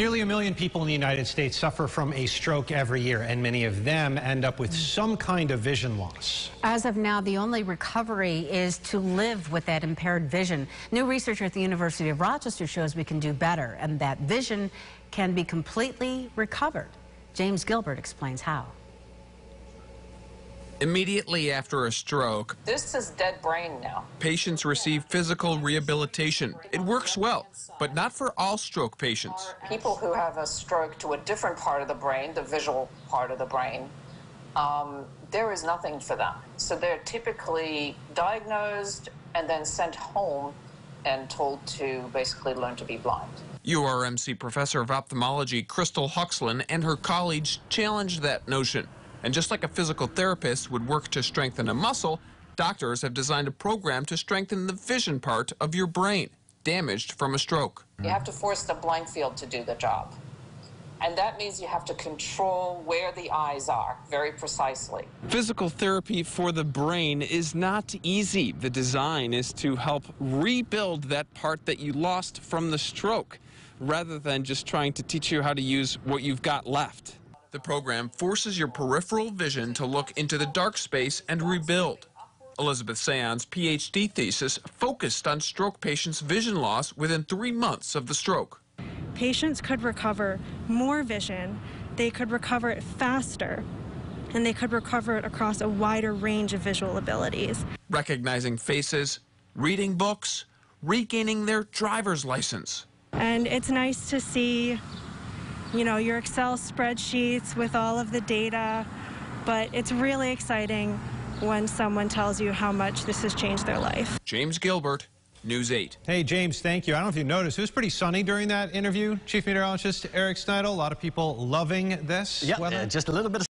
Nearly a million people in the United States suffer from a stroke every year, and many of them end up with some kind of vision loss. As of now, the only recovery is to live with that impaired vision. New research at the University of Rochester shows we can do better, and that vision can be completely recovered. James Gilbert explains how. Immediately after a stroke, this is dead brain now. Patients receive physical rehabilitation. It works well, but not for all stroke patients. People who have a stroke to a different part of the brain, the visual part of the brain, um, there is nothing for them. So they're typically diagnosed and then sent home and told to basically learn to be blind. URMC professor of ophthalmology Crystal Huxlin and her colleagues challenged that notion. And just like a physical therapist would work to strengthen a muscle, doctors have designed a program to strengthen the vision part of your brain damaged from a stroke. You have to force the blind field to do the job. And that means you have to control where the eyes are very precisely. Physical therapy for the brain is not easy. The design is to help rebuild that part that you lost from the stroke rather than just trying to teach you how to use what you've got left. The program forces your peripheral vision to look into the dark space and rebuild. Elizabeth Seon's PhD thesis focused on stroke patients' vision loss within three months of the stroke. Patients could recover more vision, they could recover it faster, and they could recover it across a wider range of visual abilities. Recognizing faces, reading books, regaining their driver's license. And it's nice to see you know, your Excel spreadsheets with all of the data. But it's really exciting when someone tells you how much this has changed their life. James Gilbert, News 8. Hey, James, thank you. I don't know if you noticed, it was pretty sunny during that interview. Chief Meteorologist Eric Snyder. a lot of people loving this yeah, weather. Uh, just a little bit of